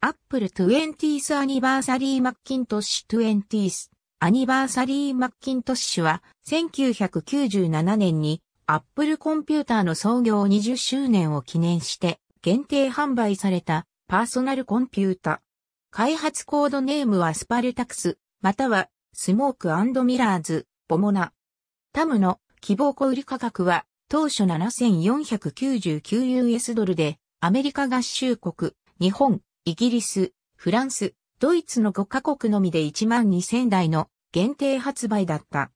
アップル 20th Anniversary Macintosh 20th Anniversary Macintosh は1997年にアップルコンピューターの創業20周年を記念して限定販売されたパーソナルコンピュータ。開発コードネームはスパルタクス、またはスモークミラーズ、ボモナ。タムの希望小売価格は当初 7499US ドルでアメリカ合衆国、日本、イギリス、フランス、ドイツの5カ国のみで1万2000台の限定発売だった。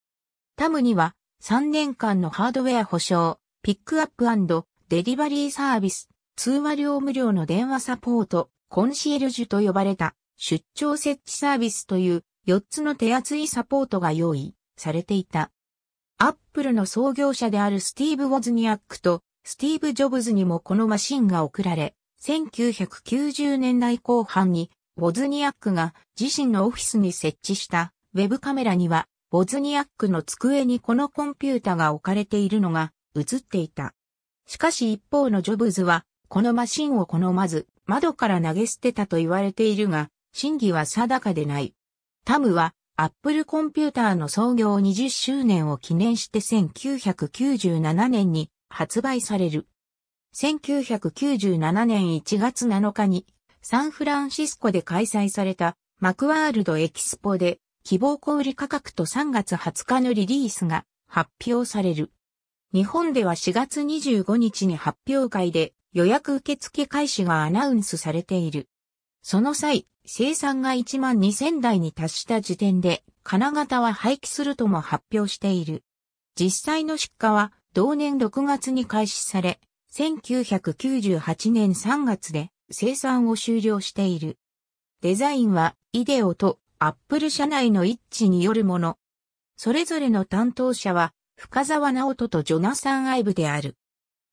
タムには3年間のハードウェア保証、ピックアップデリバリーサービス、通話料無料の電話サポート、コンシエルジュと呼ばれた出張設置サービスという4つの手厚いサポートが用意されていた。アップルの創業者であるスティーブ・ウォズニアックとスティーブ・ジョブズにもこのマシンが送られ、1990年代後半に、ボズニアックが自身のオフィスに設置したウェブカメラには、ボズニアックの机にこのコンピュータが置かれているのが映っていた。しかし一方のジョブズは、このマシンを好まず、窓から投げ捨てたと言われているが、真偽は定かでない。タムは、アップルコンピューターの創業20周年を記念して1997年に発売される。1997年1月7日にサンフランシスコで開催されたマクワールドエキスポで希望小売価格と3月20日のリリースが発表される。日本では4月25日に発表会で予約受付開始がアナウンスされている。その際、生産が1万2000台に達した時点で、金型は廃棄するとも発表している。実際の出荷は同年6月に開始され、1998年3月で生産を終了している。デザインはイデオとアップル社内の一致によるもの。それぞれの担当者は深沢直人とジョナサン・アイブである。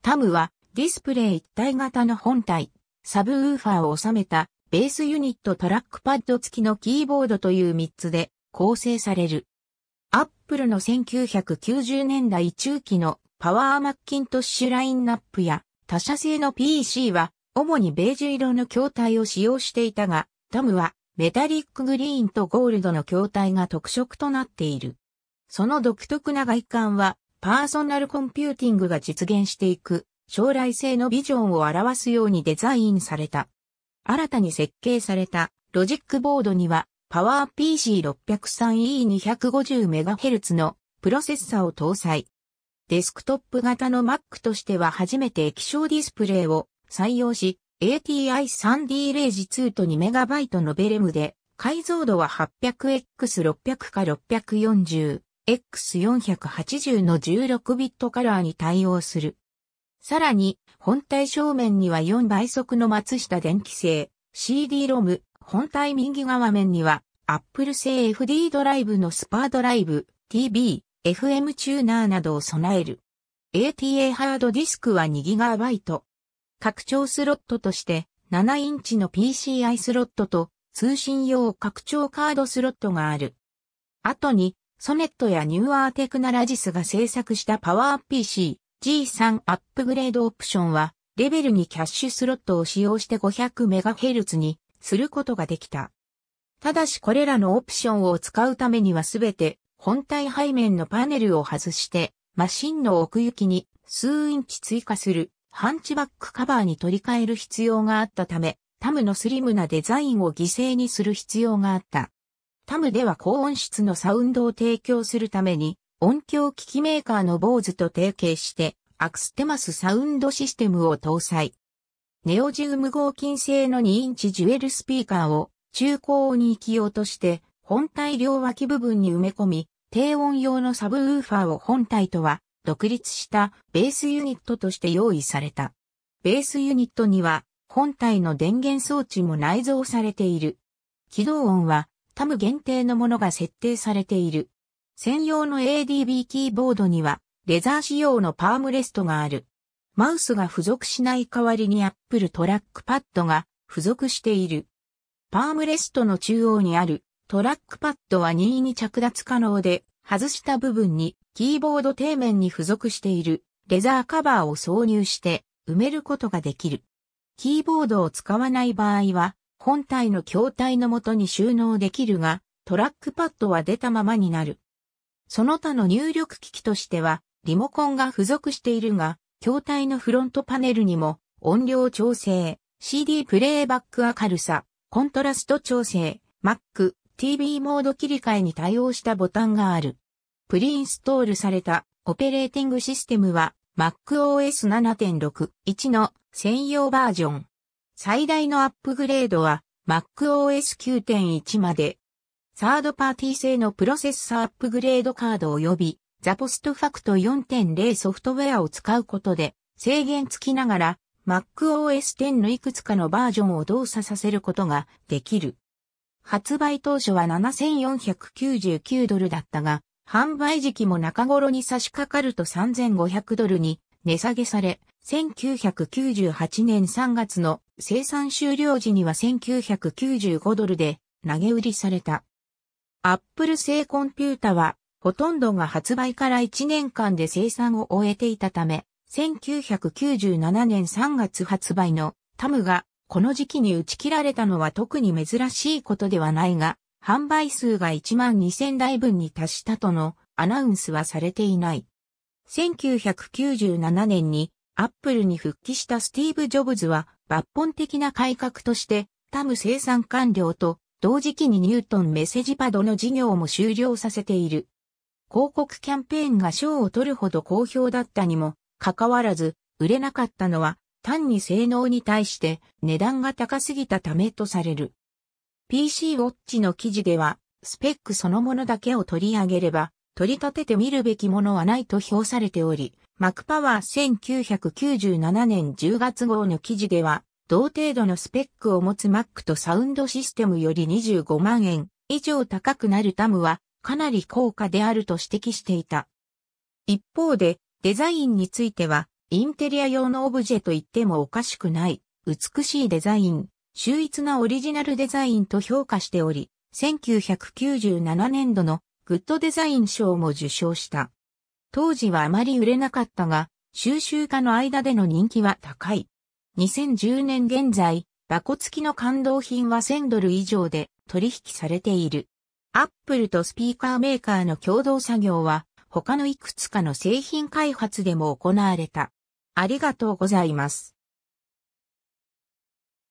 タムはディスプレイ一体型の本体、サブウーファーを収めたベースユニットトラックパッド付きのキーボードという3つで構成される。アップルの1990年代中期のパワーマッキントッシュラインナップや他社製の PC は主にベージュ色の筐体を使用していたが、ダムはメタリックグリーンとゴールドの筐体が特色となっている。その独特な外観はパーソナルコンピューティングが実現していく将来性のビジョンを表すようにデザインされた。新たに設計されたロジックボードにはパワー PC603E250MHz のプロセッサを搭載。デスクトップ型の Mac としては初めて液晶ディスプレイを採用し、a t i 3 d ー g 2と 2MB のベレムで、解像度は 800x600 か 640x480 の16ビットカラーに対応する。さらに、本体正面には4倍速の松下電気製 CD-ROM、本体右側面には Apple 製 FD ドライブのスパードライブ TB FM チューナーなどを備える。ATA ハードディスクは 2GB。拡張スロットとして7インチの PCI スロットと通信用拡張カードスロットがある。後にソネットやニューアーテクナラジスが制作したパワー PC G3 アップグレードオプションはレベルにキャッシュスロットを使用して 500MHz にすることができた。ただしこれらのオプションを使うためにはすべて本体背面のパネルを外して、マシンの奥行きに数インチ追加するハンチバックカバーに取り替える必要があったため、タムのスリムなデザインを犠牲にする必要があった。タムでは高音質のサウンドを提供するために、音響機器メーカーのボーズと提携して、アクステマスサウンドシステムを搭載。ネオジウム合金製の2インチジュエルスピーカーを中高音に生きようとして、本体両脇部分に埋め込み、低音用のサブウーファーを本体とは独立したベースユニットとして用意された。ベースユニットには本体の電源装置も内蔵されている。起動音はタム限定のものが設定されている。専用の ADB キーボードにはレザー仕様のパームレストがある。マウスが付属しない代わりに Apple トラックパッドが付属している。パームレストの中央にあるトラックパッドは任意に着脱可能で、外した部分にキーボード底面に付属しているレザーカバーを挿入して埋めることができる。キーボードを使わない場合は、本体の筐体の元に収納できるが、トラックパッドは出たままになる。その他の入力機器としては、リモコンが付属しているが、筐体のフロントパネルにも、音量調整、CD プレイバック明るさ、コントラスト調整、Mac、TV モード切り替えに対応したボタンがある。プリインストールされたオペレーティングシステムは MacOS 7.6.1の専用バージョン。最大のアップグレードは MacOS 9.1まで。サードパーティー製のプロセッサーアップグレードカード及びザポストファクト4.0ソフトウェアを使うことで制限付きながら MacOS 10のいくつかのバージョンを動作させることができる。発売当初は7499ドルだったが、販売時期も中頃に差し掛かると3500ドルに値下げされ、1998年3月の生産終了時には1995ドルで投げ売りされた。アップル製コンピュータは、ほとんどが発売から1年間で生産を終えていたため、1997年3月発売のタムがこの時期に打ち切られたのは特に珍しいことではないが、販売数が1万2000台分に達したとのアナウンスはされていない。1997年にアップルに復帰したスティーブ・ジョブズは抜本的な改革としてタム生産完了と同時期にニュートンメッセジパドの事業も終了させている。広告キャンペーンが賞を取るほど好評だったにもかかわらず売れなかったのは単に性能に対して値段が高すぎたためとされる。PC ウォッチの記事では、スペックそのものだけを取り上げれば、取り立ててみるべきものはないと評されており、マクパワー1997年10月号の記事では、同程度のスペックを持つ Mac とサウンドシステムより25万円以上高くなるタムはかなり高価であると指摘していた。一方で、デザインについては、インテリア用のオブジェと言ってもおかしくない、美しいデザイン、秀逸なオリジナルデザインと評価しており、1997年度のグッドデザイン賞も受賞した。当時はあまり売れなかったが、収集家の間での人気は高い。2010年現在、箱付きの感動品は1000ドル以上で取引されている。アップルとスピーカーメーカーの共同作業は、他のいくつかの製品開発でも行われた。ありがとうございます。